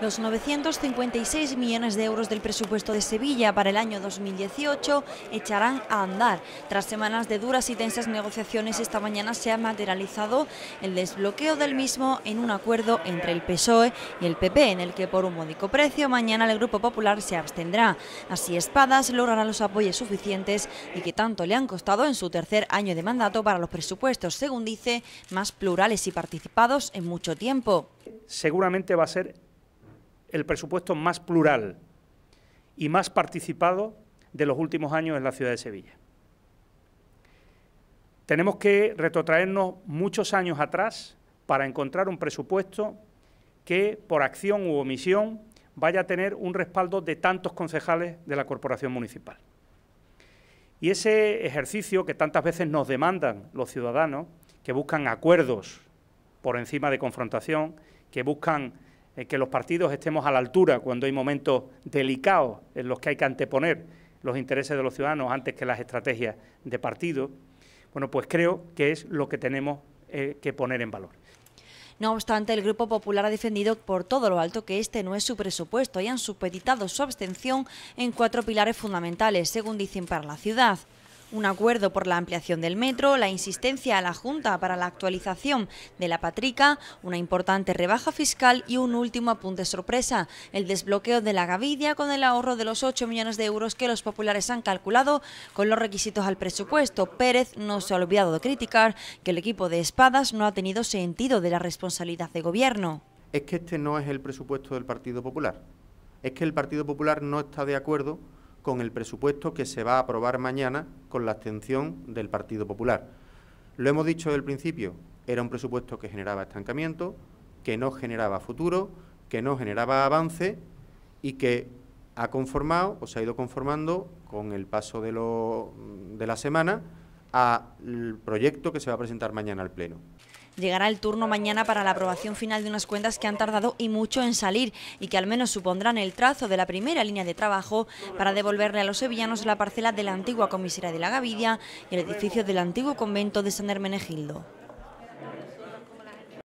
Los 956 millones de euros del presupuesto de Sevilla para el año 2018 echarán a andar. Tras semanas de duras y tensas negociaciones, esta mañana se ha materializado el desbloqueo del mismo en un acuerdo entre el PSOE y el PP, en el que por un módico precio mañana el Grupo Popular se abstendrá. Así Espadas logrará los apoyos suficientes y que tanto le han costado en su tercer año de mandato para los presupuestos, según dice, más plurales y participados en mucho tiempo. Seguramente va a ser el presupuesto más plural y más participado de los últimos años en la ciudad de Sevilla. Tenemos que retrotraernos muchos años atrás para encontrar un presupuesto que, por acción u omisión, vaya a tener un respaldo de tantos concejales de la Corporación Municipal. Y ese ejercicio que tantas veces nos demandan los ciudadanos, que buscan acuerdos por encima de confrontación, que buscan que los partidos estemos a la altura cuando hay momentos delicados en los que hay que anteponer los intereses de los ciudadanos antes que las estrategias de partido, bueno, pues creo que es lo que tenemos eh, que poner en valor. No obstante, el Grupo Popular ha defendido por todo lo alto que este no es su presupuesto y han supeditado su abstención en cuatro pilares fundamentales, según dicen para la ciudad un acuerdo por la ampliación del metro, la insistencia a la Junta para la actualización de la patrica, una importante rebaja fiscal y un último apunte sorpresa, el desbloqueo de la Gavidia con el ahorro de los 8 millones de euros que los populares han calculado con los requisitos al presupuesto. Pérez no se ha olvidado de criticar que el equipo de espadas no ha tenido sentido de la responsabilidad de gobierno. Es que este no es el presupuesto del Partido Popular. Es que el Partido Popular no está de acuerdo con el presupuesto que se va a aprobar mañana con la abstención del Partido Popular. Lo hemos dicho desde el principio, era un presupuesto que generaba estancamiento, que no generaba futuro, que no generaba avance y que ha conformado o se ha ido conformando con el paso de, de la semana al proyecto que se va a presentar mañana al Pleno. Llegará el turno mañana para la aprobación final de unas cuentas que han tardado y mucho en salir y que al menos supondrán el trazo de la primera línea de trabajo para devolverle a los sevillanos la parcela de la antigua comisaría de la Gavidia y el edificio del antiguo convento de San Hermenegildo.